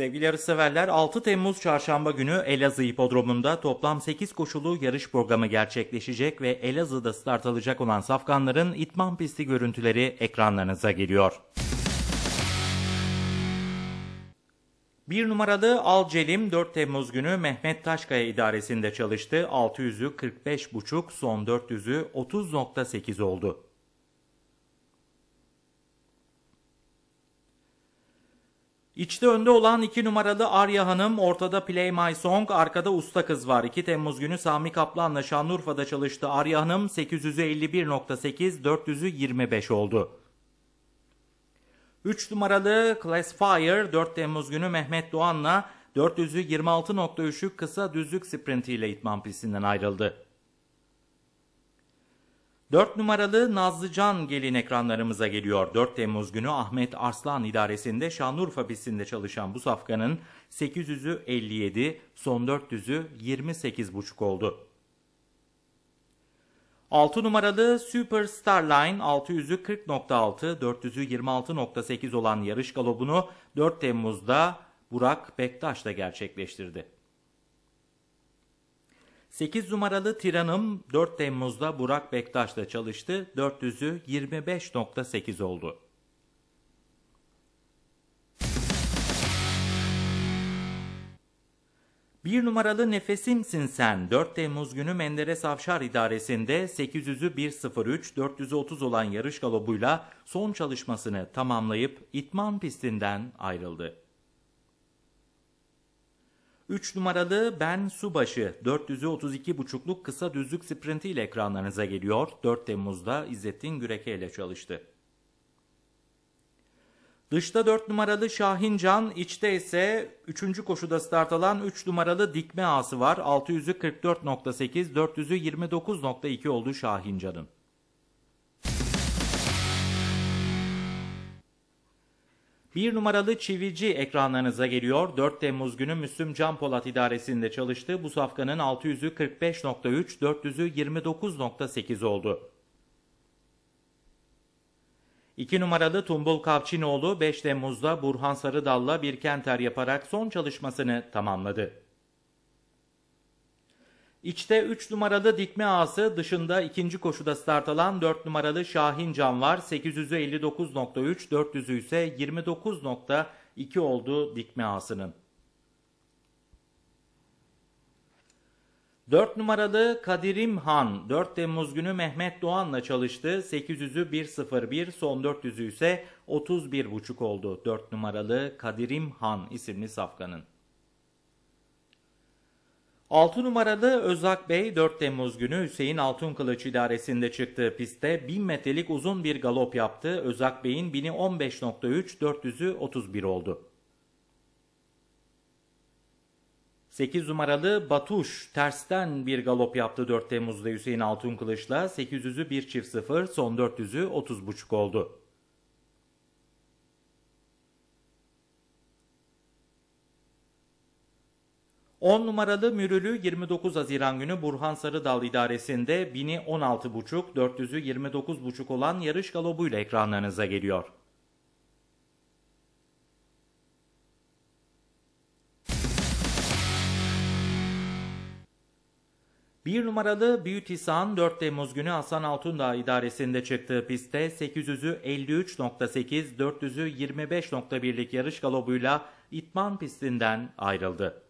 Sevgili yarışseverler 6 Temmuz çarşamba günü Elazığ Hipodromu'nda toplam 8 koşulu yarış programı gerçekleşecek ve Elazığ'da start alacak olan safkanların itman pisti görüntüleri ekranlarınıza geliyor. 1 numaralı Al Celim, 4 Temmuz günü Mehmet Taşkaya idaresinde çalıştı. 600'ü 45,5 son 400'ü 30.8 oldu. İçte önde olan iki numaralı Arya Hanım, ortada Play My Song, arkada Usta Kız var. 2 Temmuz günü Sami Kaplan'la Şanlıurfa'da çalıştı Arya Hanım 800'ü 400'ü 25 oldu. 3 numaralı Class Fire 4 Temmuz günü Mehmet Doğan'la 400'ü kısa düzlük sprintiyle itman pistinden ayrıldı. 4 numaralı Nazlıcan gelin ekranlarımıza geliyor. 4 Temmuz günü Ahmet Arslan idaresinde Şanlıurfa pistinde çalışan bu safkanın 800'ü 57, son 400'ü 28,5 oldu. 6 numaralı Superstar Line 600'ü 40.6, 400'ü 26.8 olan yarış galobunu 4 Temmuz'da Burak Bektaş da gerçekleştirdi. 8 numaralı Tiran'ım 4 Temmuz'da Burak Bektaş'la çalıştı. 400'ü 25.8 oldu. Bir numaralı Nefesimsin Sen 4 Temmuz günü Menderes Avşar İdaresi'nde 800'ü 1.03 430 olan yarış galobuyla son çalışmasını tamamlayıp İtman pistinden ayrıldı. 3 numaralı Ben Subaşı 432 432,5'luk kısa düzlük sprinti ile ekranlarınıza geliyor. 4 Temmuz'da İzzettin Güreke ile çalıştı. Dışta 4 numaralı Şahin Can, içte ise 3. koşuda start alan 3 numaralı Dikme Ağası var. 600'ü 44.8, 400'ü 29.2 oldu Şahin Can'ın. Bir numaralı çivici ekranlarınıza geliyor. 4 Temmuz günü Müslüm Can Polat idaresinde çalıştığı bu safkanın 600'ü 45.3, 400'ü 29.8 oldu. 2 numaralı Tumbul Kavçinoğlu 5 Temmuz'da Burhan Sarıdal'la bir kenter yaparak son çalışmasını tamamladı. İçte 3 numaralı dikme ağası dışında ikinci koşuda start alan 4 numaralı Şahin Can var. 859.3, 59.3, 400'ü ise 29.2 oldu dikme ağasının. 4 numaralı Kadirim Han 4 Temmuz günü Mehmet Doğan'la çalıştı. 800'ü 1.01 son 400'ü ise 31.5 oldu. 4 numaralı Kadirim Han isimli safkanın. 6 numaralı Özak Bey 4 Temmuz günü Hüseyin Altınkılıç idaresinde çıktığı pistte 1000 metrelik uzun bir galop yaptı. Özak Bey'in 1015.3 400'ü 31 oldu. 8 numaralı Batuş tersten bir galop yaptı 4 Temmuz'da Hüseyin Altınkılıç'la 800'ü 1 çift 0, son 400'ü 30.5 oldu. 10 numaralı mürülü 29 Haziran günü Burhan Sarıdal idaresinde 1000'i 16,5, 400'ü 29,5 olan yarış galobuyla ekranlarınıza geliyor. Bir numaralı Beauty Sun 4 Temmuz günü Hasan Altundağ idaresinde çıktığı pistte 800'ü 53.8, 400'ü 25.1'lik yarış galobuyla İtman pistinden ayrıldı.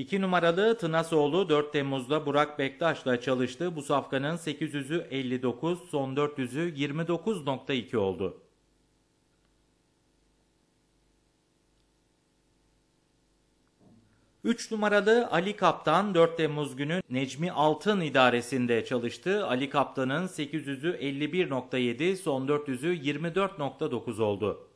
2 numaralı Tınasoğlu 4 Temmuz'da Burak Bektaş'la çalıştı. Bu safkanın 800'ü 59, son 400'ü 29.2 oldu. Üç numaralı Ali Kaptan 4 Temmuz günü Necmi Altın idaresinde çalıştı. Ali Kaptan'ın 800'ü 51.7, son 400'ü 24.9 oldu.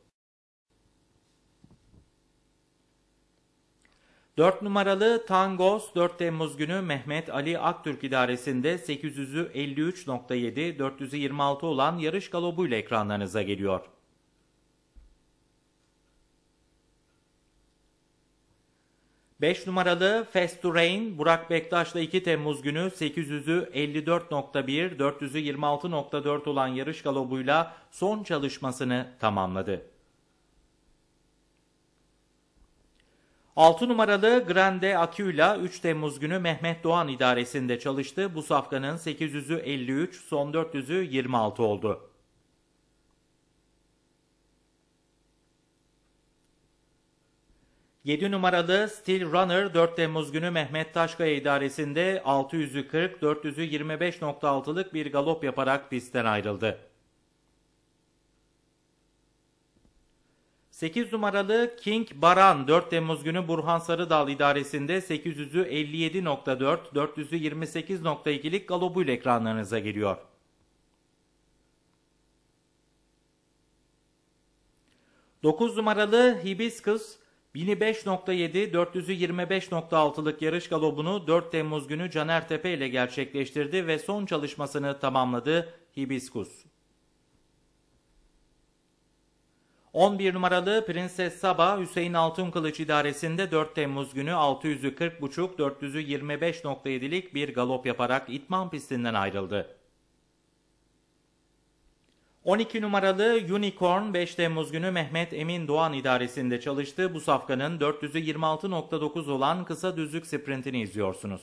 4 numaralı Tangos 4 Temmuz günü Mehmet Ali Aktürk idaresinde 853.7, 426 olan yarış galobuyla ekranlarınıza geliyor. Beş numaralı Fast to Rain Burak Bektaş'la 2 Temmuz günü 800'ü 54.1, 426.4 olan yarış galobuyla son çalışmasını tamamladı. 6 numaralı Grande Aquila, 3 Temmuz günü Mehmet Doğan idaresinde çalıştı. Bu safkanın 800'ü 53, son 400'ü 26 oldu. Yedi numaralı Steel Runner 4 Temmuz günü Mehmet Taşkaya idaresinde 600'ü 40, bir galop yaparak pistten ayrıldı. 8 numaralı King Baran 4 Temmuz günü Burhan Sarıdal idaresinde 800'ü 57.4, 400'ü 28.2'lik galobuyla ekranlarınıza geliyor. 9 numaralı Hibiscus 1005.7 425.6'lık yarış galobunu 4 Temmuz günü Caner Tepe ile gerçekleştirdi ve son çalışmasını tamamladı Hibiscus. 11 numaralı Prenses Saba Hüseyin Altınkılıç idaresinde 4 Temmuz günü 600'ü 40.5 bir galop yaparak itman pistinden ayrıldı. 12 numaralı Unicorn 5 Temmuz günü Mehmet Emin Doğan idaresinde çalıştı. Bu safkanın 426.9 olan kısa düzlük sprintini izliyorsunuz.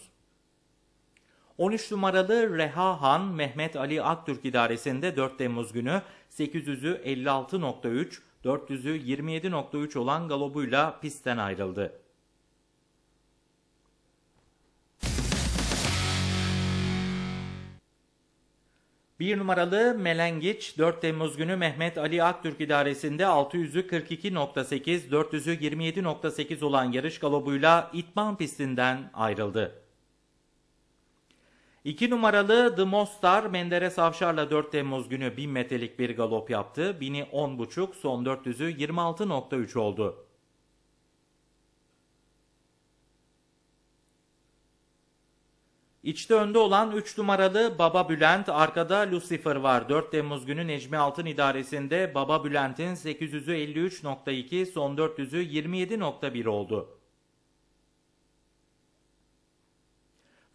13 numaralı Reha Han Mehmet Ali Aktürk idaresinde 4 Temmuz günü 856.3 400'ü 27.3 olan galobuyla pistten ayrıldı. Bir numaralı Melengiç 4 Temmuz günü Mehmet Ali Aktürk idaresinde 600'ü 42.8, 400'ü 27.8 olan yarış galobuyla İtman pistinden ayrıldı. 2 numaralı The Mostar Menderes Avşar'la 4 Temmuz günü 1000 metrelik bir galop yaptı. 1000'i 10.5 son 400'ü 26.3 oldu. İçte önde olan 3 numaralı Baba Bülent, arkada Lucifer var. 4 Temmuz günü Necmi Altın idaresinde Baba Bülent'in 853.2 son 400'ü 27.1 oldu.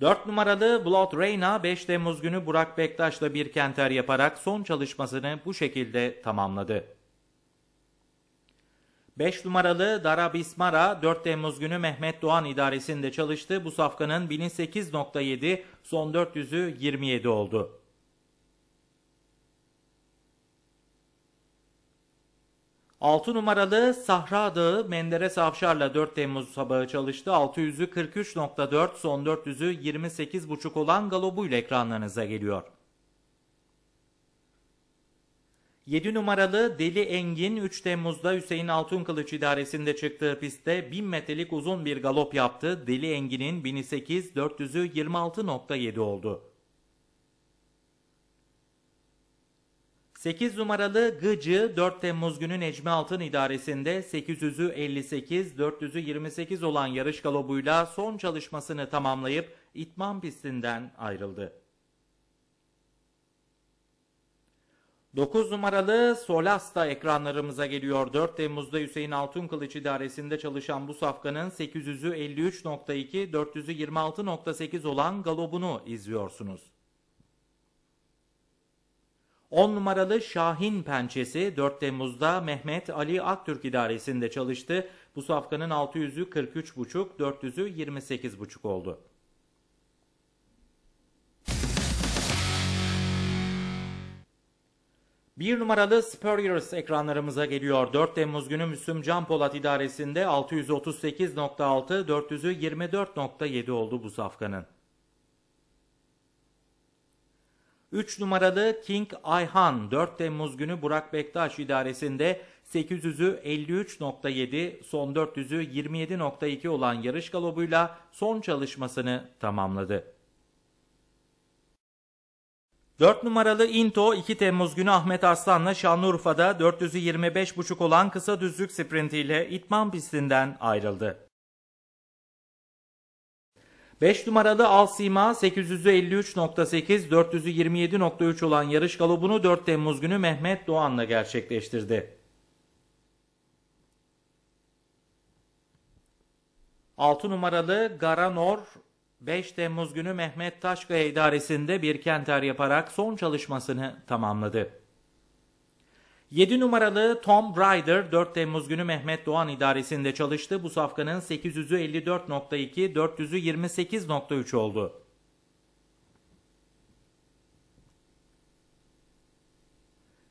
4 numaralı Blood Reyna 5 Temmuz günü Burak Bektaş'la bir kenter yaparak son çalışmasını bu şekilde tamamladı. 5 numaralı Darab Bismara 4 Temmuz günü Mehmet Doğan idaresinde çalıştı. Bu safkanın 1008.7 son 400'ü 27 oldu. 6 numaralı Sahra Dağı Menderes Avşar'la 4 Temmuz sabahı çalıştı. 600'ü 43.4 son 400'ü 28.5 olan galobuyla ekranlarınıza geliyor. 7 numaralı Deli Engin 3 Temmuz'da Hüseyin Altunkılıç idaresinde çıktığı pistte 1000 metrelik uzun bir galop yaptı. Deli Engin'in 1008 400'ü 26.7 oldu. 8 numaralı Gıcı 4 Temmuz günü Necmi Altın idaresinde 800'ü 58, 400'ü 28 olan yarış galobuyla son çalışmasını tamamlayıp itman pistinden ayrıldı. 9 numaralı Solasta ekranlarımıza geliyor. 4 Temmuz'da Hüseyin Altunkılıç idaresinde çalışan bu safkanın 800'ü 53.2, 400'ü 26.8 olan galobunu izliyorsunuz. 10 numaralı Şahin pençesi 4 Temmuz'da Mehmet Ali Aktürk idaresinde çalıştı. Bu safkanın 600'ü 43,5, 400'ü 28,5 oldu. Bir numaralı Spurriers ekranlarımıza geliyor. 4 Temmuz günü Müslüm Can Polat idaresinde 638.6, 400'ü 24.7 oldu bu safkanın. 3 numaralı King Ayhan 4 Temmuz günü Burak Bektaş idaresinde 800'ü 53.7 son 400'ü 27.2 olan yarış galobuyla son çalışmasını tamamladı. 4 numaralı Into 2 Temmuz günü Ahmet Arslan'la Şanlıurfa'da 425.5 olan kısa düzlük sprintiyle İtman pistinden ayrıldı. 5 numarada Alsima 853.8 427.3 olan yarış galobunu 4 Temmuz günü Mehmet Doğan'la gerçekleştirdi. 6 numaralı Garanor 5 Temmuz günü Mehmet Taşkaya idaresinde bir kenter yaparak son çalışmasını tamamladı. 7 numaralı Tom Ryder 4 Temmuz günü Mehmet Doğan idaresinde çalıştı. Bu safkanın 854.2 54.2, 400'ü 28.3 oldu.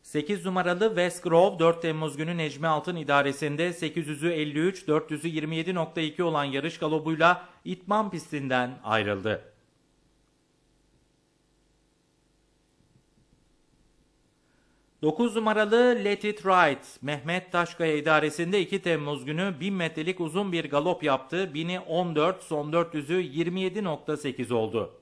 Sekiz numaralı Wes Grove 4 Temmuz günü Necmi Altın idaresinde 800'ü 53, 400'ü 27.2 olan yarış galobuyla İtman pistinden ayrıldı. 9 numaralı Let It Ride, Mehmet Taşkaya idaresinde 2 Temmuz günü 1000 metrelik uzun bir galop yaptı. 1000'i 14, son 400'ü 27.8 oldu.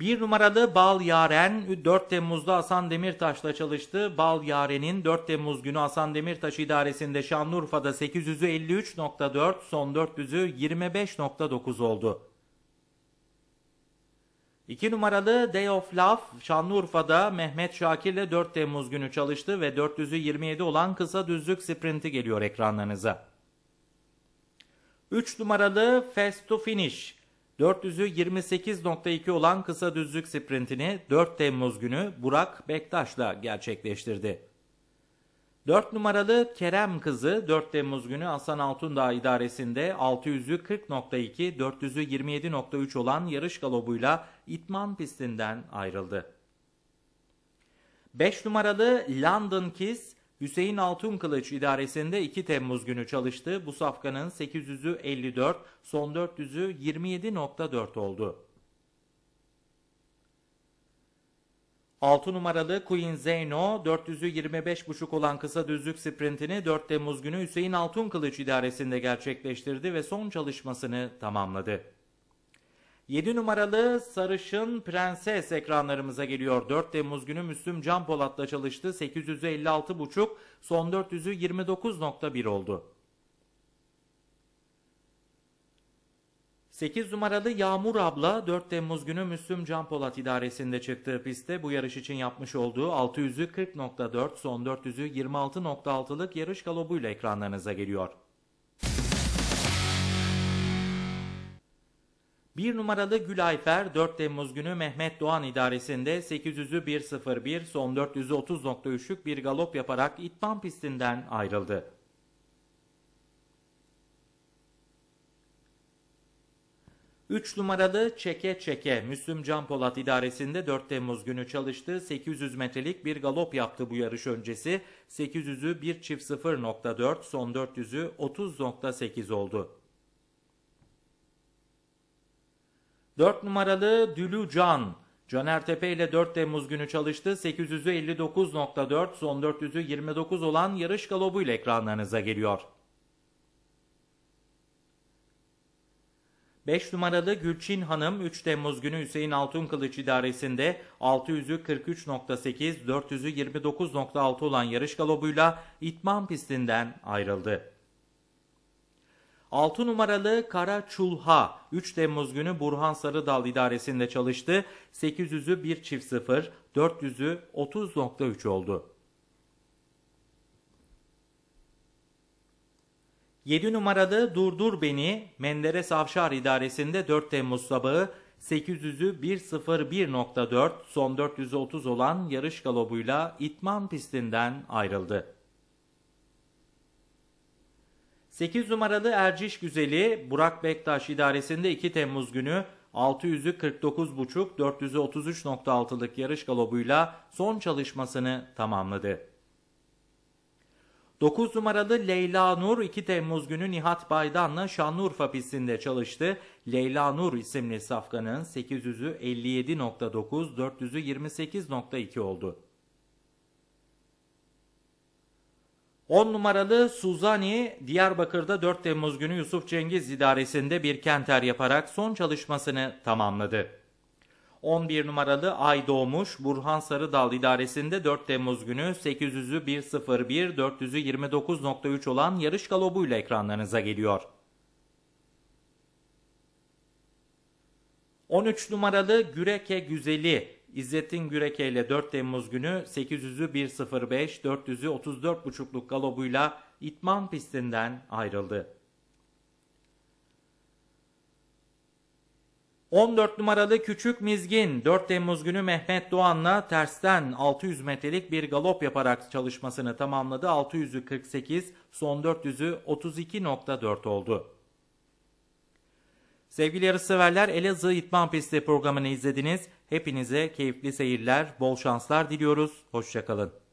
Bir numaralı Bal Yaren 4 Temmuz'da Hasan Demirtaş'la çalıştı. Bal Yaren'in 4 Temmuz günü Hasan Demirtaş idaresinde Şanlıurfa'da 853.4 son 400'ü 25.9 oldu. İki numaralı Day of Love Şanlıurfa'da Mehmet Şakir'le 4 Temmuz günü çalıştı ve 400'ü 27 olan kısa düzlük sprinti geliyor ekranlarınıza. 3 numaralı Fast to Finish 400'ü 28.2 olan kısa düzlük sprintini 4 Temmuz günü Burak Bektaş'la gerçekleştirdi. 4 numaralı Kerem kızı 4 Temmuz günü Hasan Altundağ idaresinde 600'ü 40.2, 400'ü 27.3 olan yarış galobuyla itman pistinden ayrıldı. 5 numaralı London Kiss, Hüseyin Altunkılıç idaresinde 2 Temmuz günü çalıştı. Bu safkanın 800'ü 54, son 400'ü 27.4 oldu. 6 numaralı Queen Zeyno 400'ü 25.5 olan kısa düzlük sprintini 4 Temmuz günü Hüseyin Altunkılıç idaresinde gerçekleştirdi ve son çalışmasını tamamladı. 7 numaralı Sarışın Prenses ekranlarımıza geliyor. 4 Temmuz günü Müslüm Can Polat'la çalıştı. 856.5 son 400'ü 29,1 oldu. 8 numaralı Yağmur Abla 4 Temmuz günü Müslüm Can Polat idaresinde çıktığı pistte bu yarış için yapmış olduğu 600'ü 40.4 son 400'ü 26.6'lık yarış galobuyla ekranlarınıza geliyor. Bir numaralı Gülayfer 4 Temmuz günü Mehmet Doğan idaresinde 800'ü 101 son 430.3'lük bir galop yaparak itman pistinden ayrıldı. Üç numaralı Çeke Çeke Müslüm Can Polat idaresinde 4 Temmuz günü çalıştı. 800 metrelik bir galop yaptı bu yarış öncesi. 800'ü 1 çift 0.4 son 400'ü 30.8 oldu. 4 numaralı Dülü Can. Caner Tepe ile 4 Temmuz günü çalıştı. 8594 59.4, son 400'ü 29 olan yarış galobuyla ekranlarınıza geliyor. 5 numaralı Gülçin Hanım 3 Temmuz günü Hüseyin Altunkılıç idaresinde 600'ü 43.8, 400'ü 29.6 olan yarış galobuyla İtman pistinden ayrıldı. 6 numaralı Kara Çulha 3 Temmuz günü Burhan Sarıdal idaresinde çalıştı. 800'ü 1 çift 0, 400'ü 30.3 oldu. 7 numaralı Durdur Beni Menderes Avşar idaresinde 4 Temmuz sabahı 800'ü 1.01.4 son 430 olan yarış galobuyla İtman pistinden ayrıldı. 8 numaralı Erciş Güzeli Burak Bektaş idaresinde 2 Temmuz günü 600'ü 49.5 400'ü yarış galobuyla son çalışmasını tamamladı. 9 numaralı Leyla Nur 2 Temmuz günü Nihat Baydan'la Şanlıurfa pistinde çalıştı. Leyla Nur isimli safkanın 800'ü 57.9, oldu. 10 numaralı Suzani, Diyarbakır'da 4 Temmuz günü Yusuf Cengiz idaresinde bir kenter yaparak son çalışmasını tamamladı. 11 numaralı Ay Doğmuş, Burhan Sarıdal idaresinde 4 Temmuz günü 800'ü 101, 400'ü 29.3 olan yarış galobuyla ekranlarınıza geliyor. 13 numaralı Güreke Güzeli, İzzettin Güreke ile 4 Temmuz günü 800'ü 1.05, 400'ü 34.5'luk galobuyla İtman pistinden ayrıldı. 14 numaralı Küçük Mizgin 4 Temmuz günü Mehmet Doğan'la tersten 600 metrelik bir galop yaparak çalışmasını tamamladı. 600'ü 48, son 400'ü 32.4 oldu. Sevgili yarışseverler Elazığ İtman Pisti programını izlediniz. Hepinize keyifli seyirler, bol şanslar diliyoruz. Hoşçakalın.